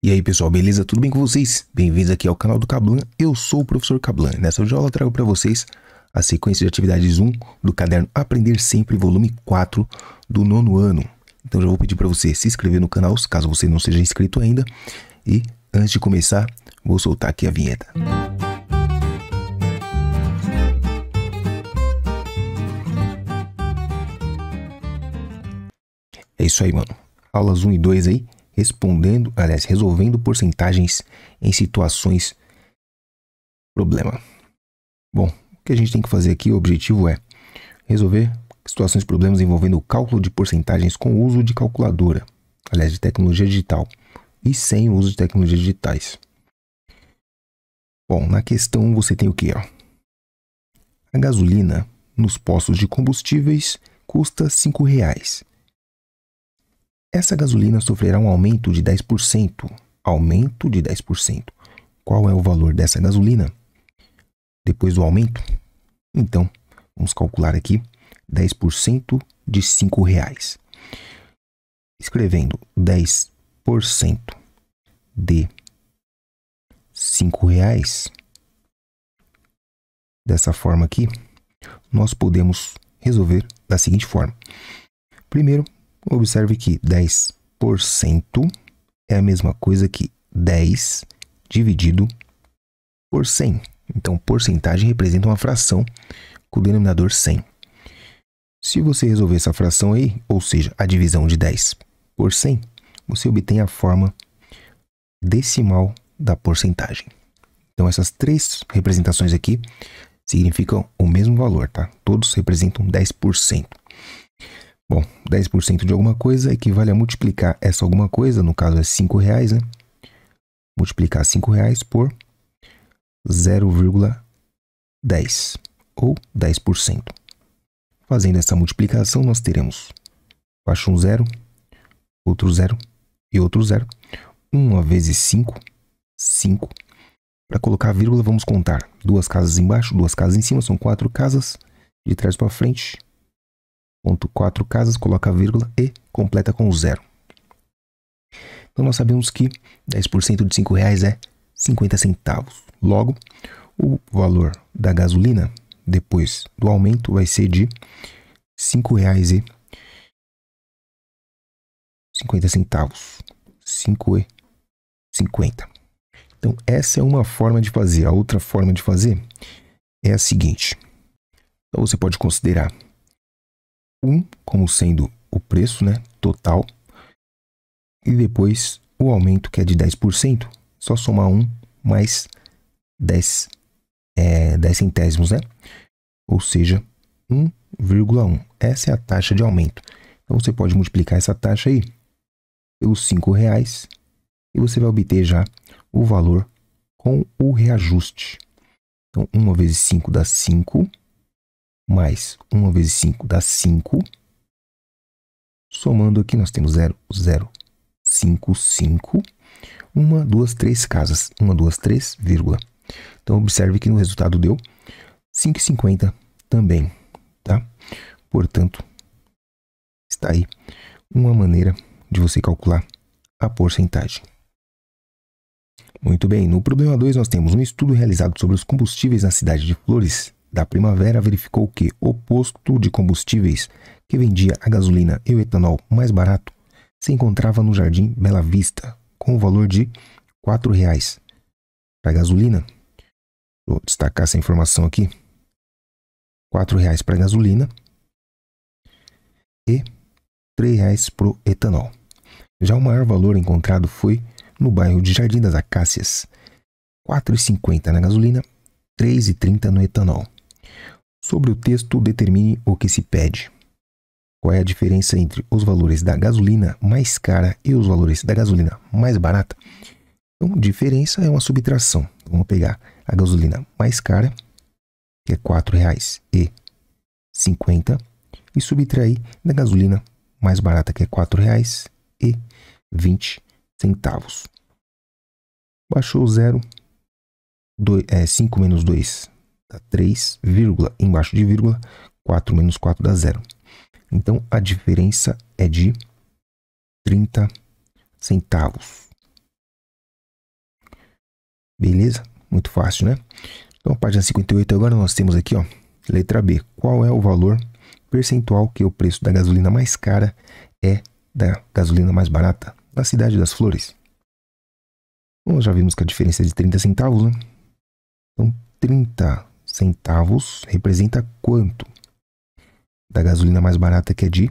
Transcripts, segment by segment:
E aí pessoal, beleza? Tudo bem com vocês? Bem-vindos aqui ao canal do Cablan, eu sou o professor Cablan. Nessa aula eu trago para vocês a sequência de atividades 1 do caderno Aprender Sempre, volume 4 do nono ano. Então já vou pedir para você se inscrever no canal, caso você não seja inscrito ainda. E antes de começar, vou soltar aqui a vinheta. É isso aí, mano. Aulas 1 e 2 aí respondendo, aliás, resolvendo porcentagens em situações problema. Bom, o que a gente tem que fazer aqui, o objetivo é resolver situações problemas envolvendo o cálculo de porcentagens com o uso de calculadora, aliás, de tecnologia digital, e sem o uso de tecnologias digitais. Bom, na questão você tem o que? A gasolina nos postos de combustíveis custa R$ 5,00 essa gasolina sofrerá um aumento de 10%. Aumento de 10%. Qual é o valor dessa gasolina? Depois do aumento? Então, vamos calcular aqui 10% de R$ reais. Escrevendo 10% de R$ reais, dessa forma aqui, nós podemos resolver da seguinte forma. Primeiro, Observe que 10% é a mesma coisa que 10 dividido por 100. Então, porcentagem representa uma fração com o denominador 100. Se você resolver essa fração aí, ou seja, a divisão de 10 por 100, você obtém a forma decimal da porcentagem. Então, essas três representações aqui significam o mesmo valor, tá? Todos representam 10%. Bom, 10% de alguma coisa equivale a multiplicar essa alguma coisa, no caso é R$ reais, né? Multiplicar R$ reais por 0,10 ou 10%. Fazendo essa multiplicação, nós teremos baixo um zero, outro zero e outro zero. 1 vezes 5, 5. Para colocar a vírgula, vamos contar duas casas embaixo, duas casas em cima, são quatro casas, de trás para frente, ponto quatro casas, coloca a vírgula e completa com zero. Então nós sabemos que 10% de R$ reais é 50 centavos. Logo, o valor da gasolina depois do aumento vai ser de R$ 5,50. 5,50. Então essa é uma forma de fazer. A outra forma de fazer é a seguinte. Então você pode considerar 1 como sendo o preço né, total, e depois o aumento que é de 10%, só somar 1 mais 10, é, 10 centésimos, né? ou seja, 1,1. Essa é a taxa de aumento. Então você pode multiplicar essa taxa aí pelos 5 reais e você vai obter já o valor com o reajuste. Então, 1 vezes 5 dá 5 mais 1 vezes 5 dá 5. Somando aqui, nós temos 0, 0, 5, 5. 1, 2, 3 casas. 1, 2, 3, vírgula. Então, observe que no resultado deu 5,50 também, tá? Portanto, está aí uma maneira de você calcular a porcentagem. Muito bem, no problema 2 nós temos um estudo realizado sobre os combustíveis na cidade de Flores da primavera verificou que o posto de combustíveis que vendia a gasolina e o etanol mais barato se encontrava no Jardim Bela Vista, com o valor de R$ 4,00 para a gasolina. Vou destacar essa informação aqui. R$ reais para a gasolina e R$ 3,00 para o etanol. Já o maior valor encontrado foi no bairro de Jardim das Acácias, R$ 4,50 na gasolina, R$ 3,30 no etanol sobre o texto determine o que se pede. Qual é a diferença entre os valores da gasolina mais cara e os valores da gasolina mais barata? Então, diferença é uma subtração. vamos pegar a gasolina mais cara, que é R$ 4,50, e subtrair da gasolina mais barata, que é R$ 4,20. Baixou o zero, 5 é, menos 2 dá 3, vírgula, embaixo de vírgula, 4 menos 4 dá 0. Então, a diferença é de 30 centavos. Beleza? Muito fácil, né? Então, página 58, agora nós temos aqui, ó, letra B. Qual é o valor percentual que o preço da gasolina mais cara é da gasolina mais barata na Cidade das Flores? Nós já vimos que a diferença é de 30 centavos, né? Então, 30 centavos representa quanto da gasolina mais barata que é de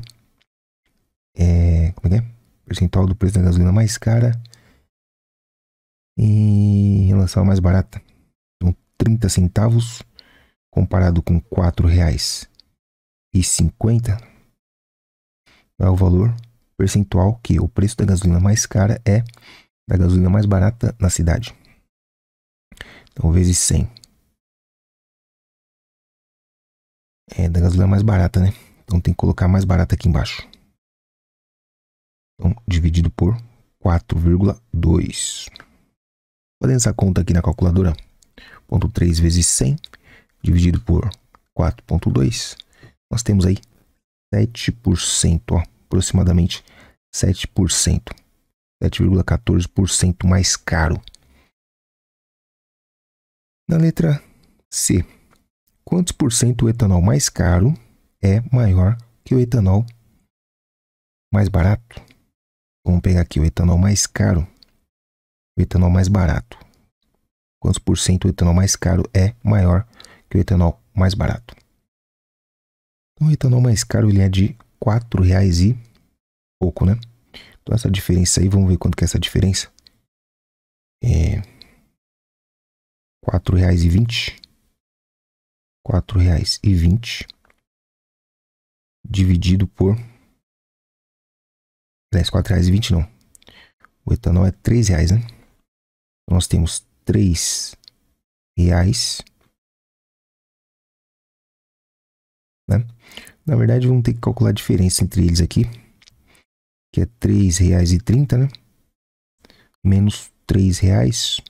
é, como é que é? Percentual do preço da gasolina mais cara em relação à mais barata. Então, 30 centavos comparado com R$ reais e 50 é o valor percentual que o preço da gasolina mais cara é da gasolina mais barata na cidade. Então, vezes 100. é da gasolina é mais barata, né? Então tem que colocar mais barata aqui embaixo. Então, dividido por 4,2. Fazendo essa conta aqui na calculadora, 0,3 vezes 100, dividido por 4,2, nós temos aí 7%, ó, aproximadamente 7%. 7,14% mais caro. Na letra C, quantos por cento o etanol mais caro é maior que o etanol mais barato? Vamos pegar aqui o etanol mais caro, o etanol mais barato. Quantos por cento o etanol mais caro é maior que o etanol mais barato? Então, o etanol mais caro ele é de R$ 4,00 e pouco, né? Então, essa diferença aí, vamos ver quanto que é essa diferença. É R$ 4,20 R$ 4,20 dividido por aliás, R$ 4,20 não. O etanol é R$ 3,00, né? Então, nós temos R$ 3,00 né? Na verdade, vamos ter que calcular a diferença entre eles aqui, que é R$ 3,30, né? Menos R$ 3,00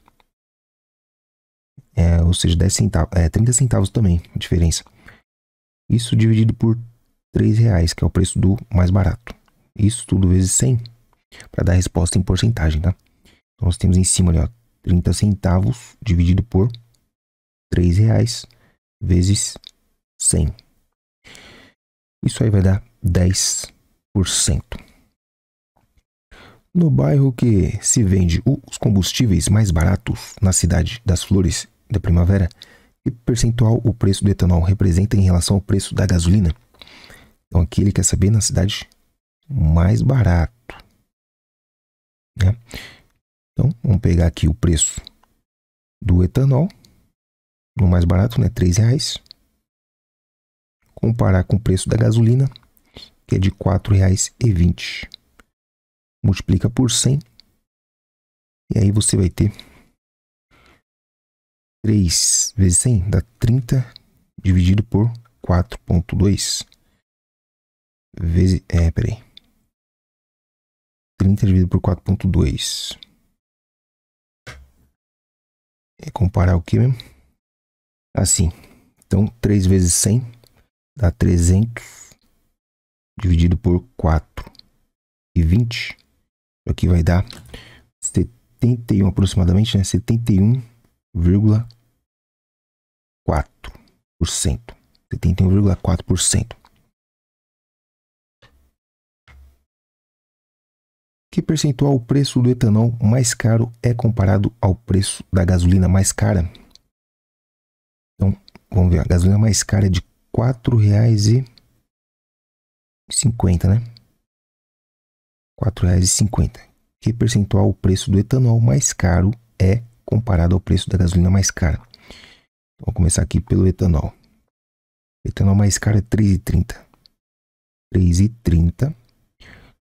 é, ou seja, 10 centavos, é, 30 centavos também, a diferença. Isso dividido por 3 reais, que é o preço do mais barato. Isso tudo vezes 100, para dar a resposta em porcentagem, tá? Então, nós temos em cima ali, ó, 30 centavos dividido por 3 reais vezes 100. Isso aí vai dar 10%. No bairro que se vende os combustíveis mais baratos, na cidade das flores, da primavera? Que percentual o preço do etanol representa em relação ao preço da gasolina? Então aqui ele quer saber na cidade mais barato. Né? Então vamos pegar aqui o preço do etanol, no mais barato, né, R$ reais. Comparar com o preço da gasolina, que é de R$ 4,20. Multiplica por 100 e aí você vai ter 3 vezes 100 dá 30 dividido por 4.2 vezes... É, peraí. 30 dividido por 4.2. É comparar o que mesmo? Assim. Então, 3 vezes 100 dá 300 dividido por 4 e 20. Aqui vai dar 71 aproximadamente, né? 71,4 71,4%. Que percentual o preço do etanol mais caro é comparado ao preço da gasolina mais cara? Então, vamos ver, a gasolina mais cara é de R$ 4,50, né? R$ 4,50. Que percentual o preço do etanol mais caro é comparado ao preço da gasolina mais cara? Vamos começar aqui pelo etanol. O etanol mais caro é 3,30. 3,30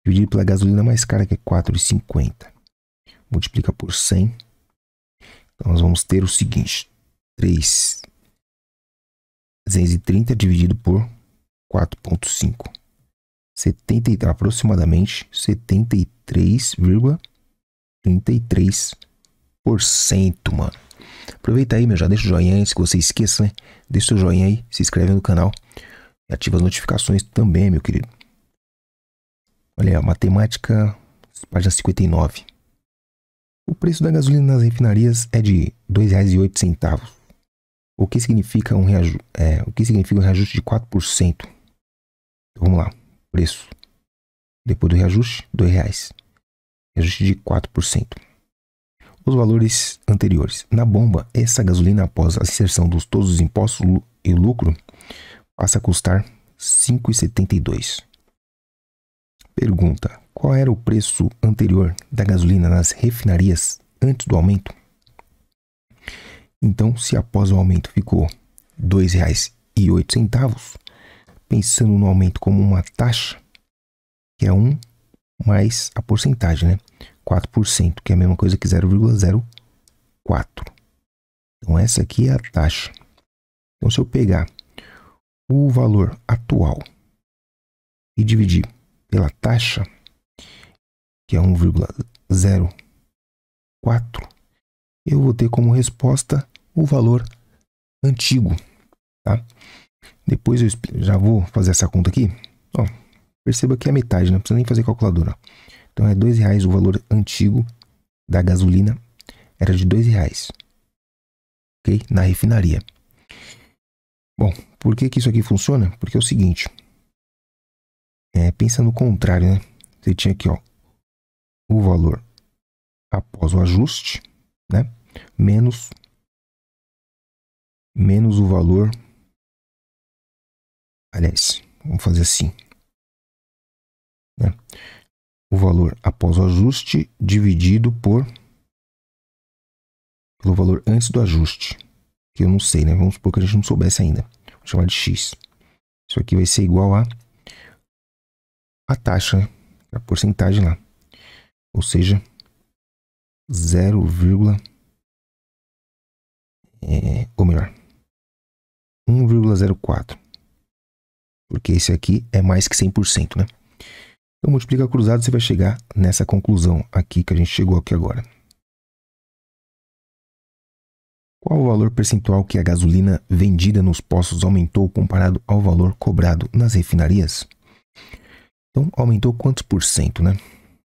dividido pela gasolina mais cara que é 4,50. Multiplica por 100. Então nós vamos ter o seguinte: 3 dividido por 4.5. 70 aproximadamente 73,33%, Por cento, mano. Aproveita aí, meu, já deixa o joinha aí, se você esqueça, né? Deixa o joinha aí, se inscreve no canal e ativa as notificações também, meu querido. Olha, matemática, página 59. O preço da gasolina nas refinarias é de R$ 2,08, o que significa um reajuste, é, o que significa um reajuste de 4%. Então, vamos lá, preço. Depois do reajuste, R$ 2,00. Reajuste de 4% os valores anteriores. Na bomba, essa gasolina, após a inserção dos todos os impostos e o lucro, passa a custar R$ 5,72. Pergunta: qual era o preço anterior da gasolina nas refinarias antes do aumento? Então, se após o aumento ficou R$ 2,08, pensando no aumento como uma taxa, que é 1 mais a porcentagem, né? 4%, que é a mesma coisa que 0,04. Então essa aqui é a taxa. Então se eu pegar o valor atual e dividir pela taxa, que é 1,04, eu vou ter como resposta o valor antigo, tá? Depois eu já vou fazer essa conta aqui. Ó, perceba que é a metade, não precisa nem fazer calculadora. Então é dois reais o valor antigo da gasolina era de dois reais, OK? Na refinaria. Bom, por que que isso aqui funciona? Porque é o seguinte, é, pensa no contrário, né? Você tinha aqui, ó, o valor após o ajuste, né? Menos menos o valor Aliás, vamos fazer assim. Né? o valor após o ajuste dividido por pelo valor antes do ajuste, que eu não sei, né? Vamos supor que a gente não soubesse ainda. Vou chamar de x. Isso aqui vai ser igual a a taxa, a porcentagem lá. Ou seja, 0, é, ou melhor, 1,04. Porque esse aqui é mais que 100%, né? Então multiplica cruzado, você vai chegar nessa conclusão aqui que a gente chegou aqui agora. Qual o valor percentual que a gasolina vendida nos postos aumentou comparado ao valor cobrado nas refinarias? Então, aumentou quantos por cento, né?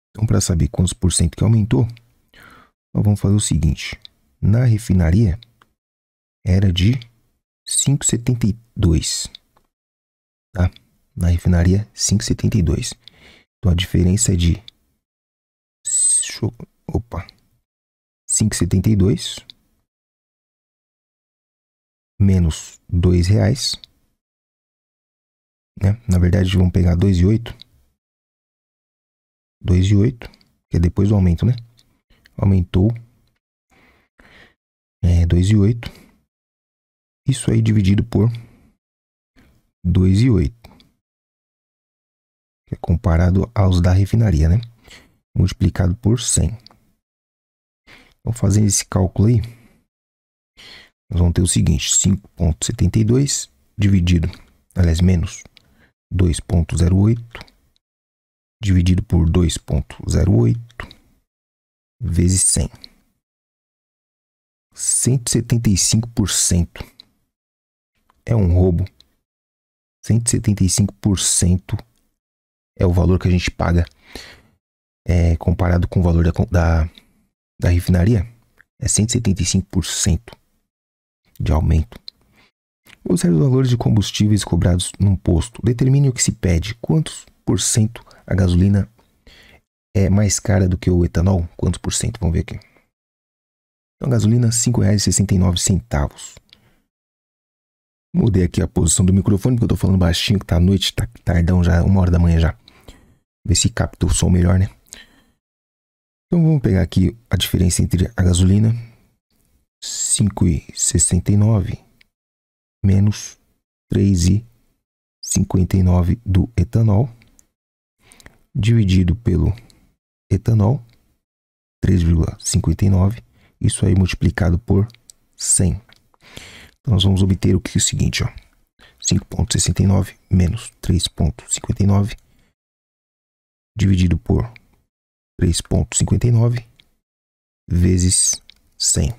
Então, para saber quantos por cento que aumentou, nós vamos fazer o seguinte. Na refinaria, era de 5,72, tá? Na refinaria, 5,72. Então a diferença é de opa, 5,72 menos R$ reais. Né? Na verdade, vamos pegar 2,8. 2,8, que é depois do aumento, né? Aumentou é, 2,8. Isso aí dividido por 2,8 é comparado aos da refinaria, né? Multiplicado por 100. Então, fazendo esse cálculo aí, nós vamos ter o seguinte: 5,72 dividido, aliás, menos 2,08 dividido por 2,08 vezes 100. 175% é um roubo. 175% é o valor que a gente paga é, comparado com o valor da, da, da refinaria, é 175% de aumento. Usar os valores de combustíveis cobrados num posto. Determine o que se pede. Quantos por cento a gasolina é mais cara do que o etanol? Quantos por cento? Vamos ver aqui. Então, a gasolina R$ 5,69. Mudei aqui a posição do microfone, porque eu estou falando baixinho, que tá à noite, tá tardão já, uma hora da manhã já. Ver se capta o som melhor, né? Então vamos pegar aqui a diferença entre a gasolina 5,69 menos 3,59 do etanol dividido pelo etanol 3,59 isso aí multiplicado por 100. Então nós vamos obter o que é o seguinte, ó. 5,69 menos 3,59 dividido por 3,59 vezes 100.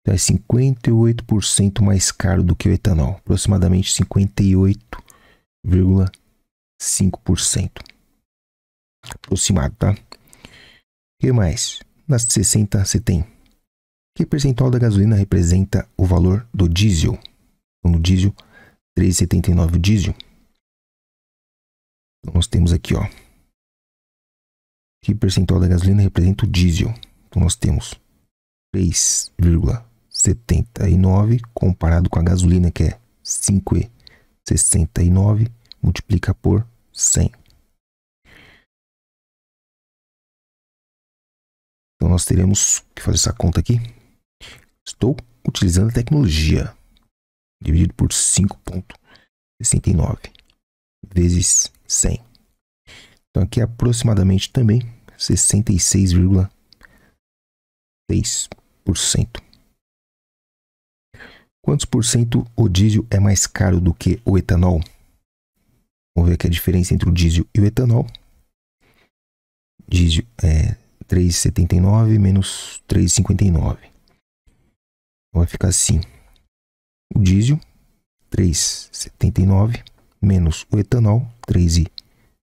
Então é 58% mais caro do que o etanol, aproximadamente 58,5%. Aproximado, tá? O que mais? Nas 60 você tem que percentual da gasolina representa o valor do diesel? Então, no diesel, 3,79 o diesel. Então, nós temos aqui, ó, que percentual da gasolina representa o diesel. Então nós temos 3,79 comparado com a gasolina que é 5,69 multiplica por 100. Então nós teremos que fazer essa conta aqui. Estou utilizando a tecnologia dividido por 5,69 vezes 100. Então aqui é aproximadamente também 66,6%. Quantos por cento o diesel é mais caro do que o etanol? Vamos ver aqui a diferença entre o diesel e o etanol. Diesel é 3,79 menos 3,59. Então, vai ficar assim. O diesel, 3,79 menos o etanol, 3,59.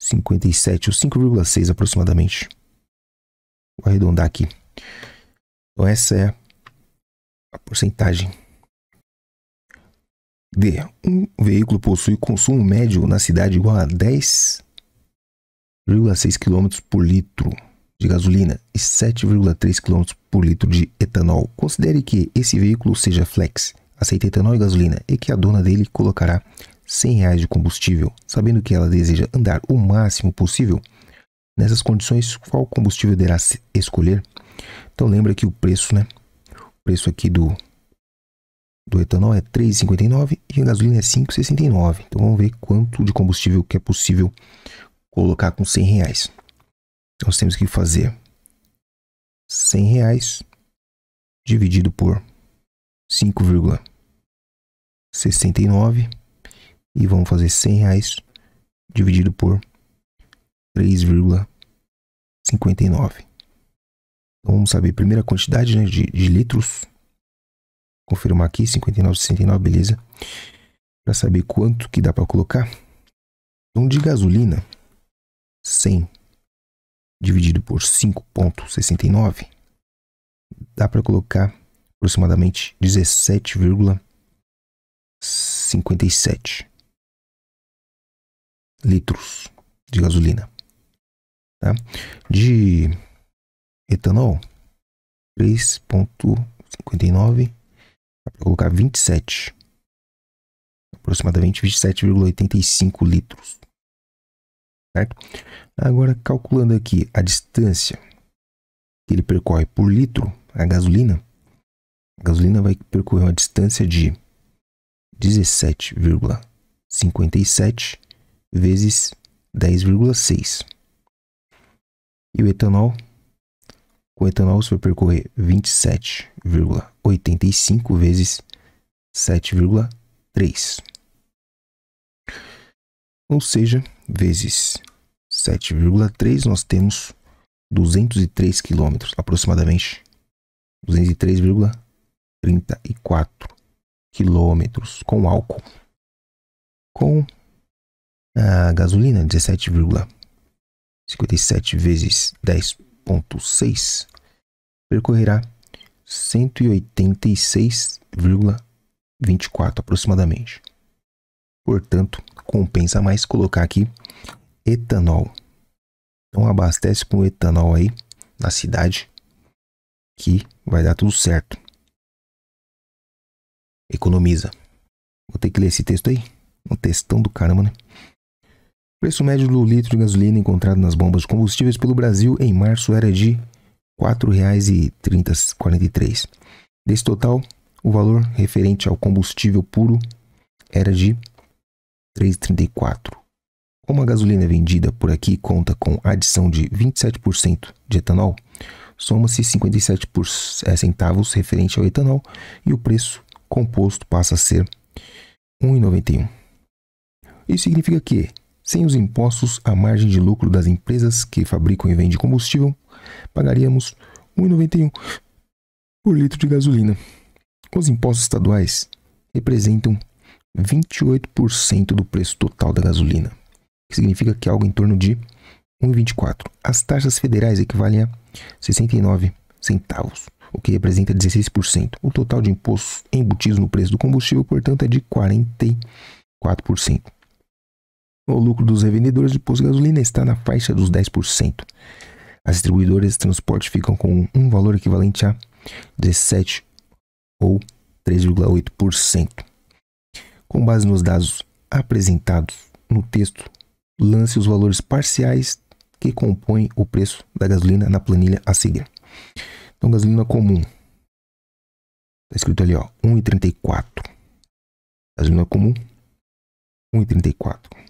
57 ou 5,6 aproximadamente. Vou arredondar aqui. Então essa é a porcentagem. D. Um veículo possui consumo médio na cidade igual a 10,6 km por litro de gasolina e 7,3 km por litro de etanol. Considere que esse veículo seja flex, aceita etanol e gasolina e que a dona dele colocará 100 reais de combustível, sabendo que ela deseja andar o máximo possível? Nessas condições, qual combustível deverá escolher? Então lembra que o preço, né? O preço aqui do do etanol é 3,59 e a gasolina é 5,69. Então vamos ver quanto de combustível que é possível colocar com 100 reais. Nós temos que fazer 100 reais dividido por 5,69 e vamos fazer 100 reais dividido por 3,59. Então, vamos saber primeiro a quantidade né, de, de litros. Confirmar aqui, 59, 69, beleza. Para saber quanto que dá para colocar. Então, de gasolina, 100 dividido por 5,69, dá para colocar aproximadamente 17,57 litros de gasolina. Tá? De etanol, 3,59, para colocar 27, aproximadamente 27,85 litros. Certo? Agora, calculando aqui a distância que ele percorre por litro, a gasolina, a gasolina vai percorrer uma distância de 17,57 vezes 10,6. E o etanol? Com o etanol você vai percorrer 27,85 vezes 7,3. Ou seja, vezes 7,3 nós temos 203 quilômetros, aproximadamente 203,34 quilômetros com álcool. Com a gasolina, 17,57 vezes 10,6 percorrerá 186,24 aproximadamente. Portanto, compensa mais colocar aqui etanol. Então abastece com etanol aí na cidade que vai dar tudo certo. Economiza. Vou ter que ler esse texto aí. Um textão do caramba, né? O preço médio do litro de gasolina encontrado nas bombas de combustíveis pelo Brasil em março era de R$ 4,43. Desse total, o valor referente ao combustível puro era de R$ 3,34. Como a gasolina vendida por aqui conta com adição de 27% de etanol, soma-se 57 eh, centavos referente ao etanol e o preço composto passa a ser R$ 1,91. Isso significa que sem os impostos, a margem de lucro das empresas que fabricam e vendem combustível, pagaríamos 1,91 por litro de gasolina. Os impostos estaduais representam 28% do preço total da gasolina, que significa que é algo em torno de 1,24. As taxas federais equivalem a 69 centavos, o que representa 16%. O total de impostos embutidos no preço do combustível, portanto, é de 44%. O lucro dos revendedores de postos de gasolina está na faixa dos 10%. As distribuidoras de transporte ficam com um valor equivalente a 17 ou 3,8%. Com base nos dados apresentados no texto, lance os valores parciais que compõem o preço da gasolina na planilha a seguir. Então, gasolina comum. Está escrito ali, ó, 1,34. Gasolina comum, 1,34.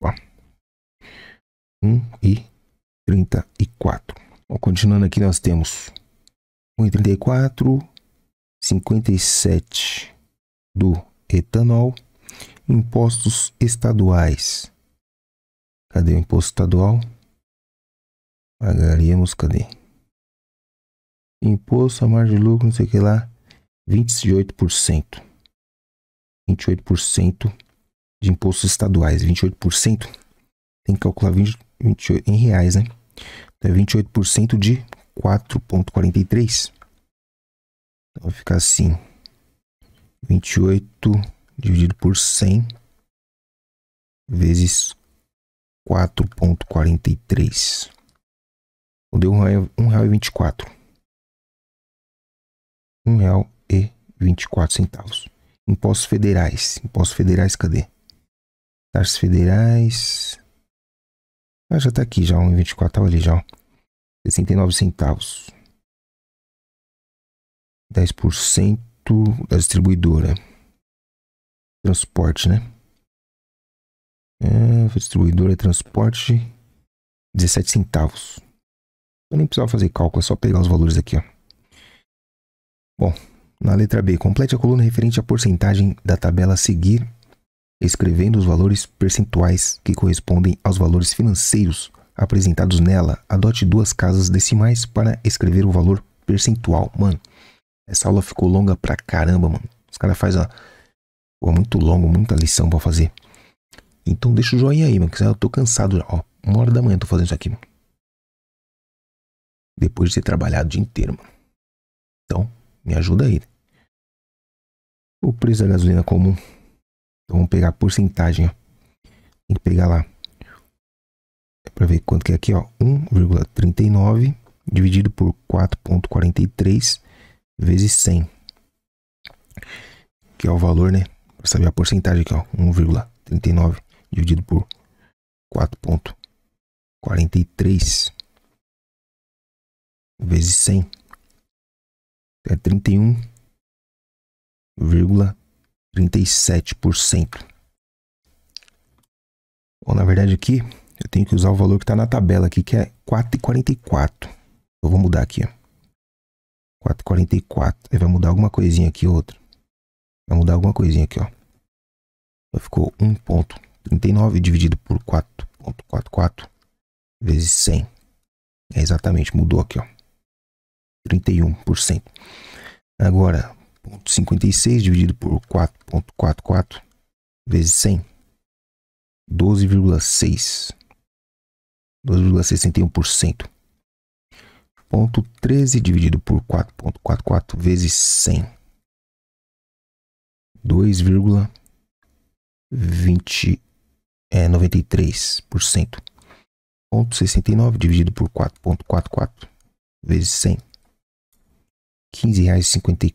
Ó. 1 e 34. Bom, continuando aqui, nós temos 1 e 34, 57 do etanol, impostos estaduais. Cadê o imposto estadual? Pagaríamos, cadê? Imposto a margem de lucro, não sei o que lá, 28%. 28% de impostos estaduais, 28%. Tem que calcular 20, 28, em reais, né? Então é 28% de 4,43. Então vai ficar assim: 28 dividido por 100 vezes 4,43. Então deu R$ 1,24. R$ 1,24. Impostos federais. Impostos federais, cadê? Taxas federais. Ah, já tá aqui já, 1,24, tava ali já. 69 centavos. 10% da distribuidora. Transporte, né? É, distribuidora, transporte, 17 centavos. Eu nem precisava fazer cálculo, é só pegar os valores aqui, ó. Bom, na letra B, complete a coluna referente à porcentagem da tabela a seguir escrevendo os valores percentuais que correspondem aos valores financeiros apresentados nela. Adote duas casas decimais para escrever o valor percentual. Mano, essa aula ficou longa pra caramba, mano. Os caras fazem a. muito longo, muita lição pra fazer. Então deixa o joinha aí, mano. Que eu tô cansado já. Ó, uma hora da manhã eu tô fazendo isso aqui, mano. Depois de ter trabalhado o dia inteiro, mano. Então, me ajuda aí. O preço da gasolina comum então vamos pegar a porcentagem, ó. Tem que pegar lá. É para ver quanto que é aqui, ó. 1,39 dividido por 4,43 vezes 100. Que é o valor, né? Para saber a porcentagem aqui, ó. 1,39 dividido por 4,43 vezes 100. É 31,39 37%. Bom, na verdade aqui eu tenho que usar o valor que está na tabela aqui, que é 4,44. Eu vou mudar aqui, 4,44. Aí vai mudar alguma coisinha aqui, outra. Vai mudar alguma coisinha aqui, ó. Então ficou 1,39 dividido por 4,44 vezes 100. É exatamente, mudou aqui, ó. 31%. Agora, 0,56 dividido por 4,44 vezes 100, 12,6. 12,61%. Ponto 13 dividido por 4,44 vezes 100, 2,20 é Ponto 69 dividido por 4,44 vezes 100, 15,54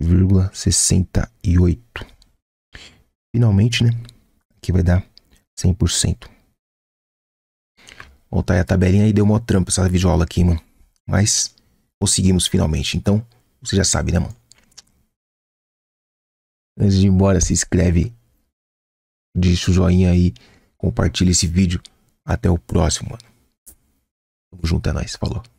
0,68. Finalmente, né? Aqui vai dar 100%. Voltar tá aí a tabelinha aí deu uma trampa essa videoaula aqui, mano. Mas conseguimos finalmente. Então, você já sabe, né, mano? Antes de ir embora, se inscreve, deixa o joinha aí, compartilha esse vídeo. Até o próximo, mano. Tamo junto, é nóis. Falou.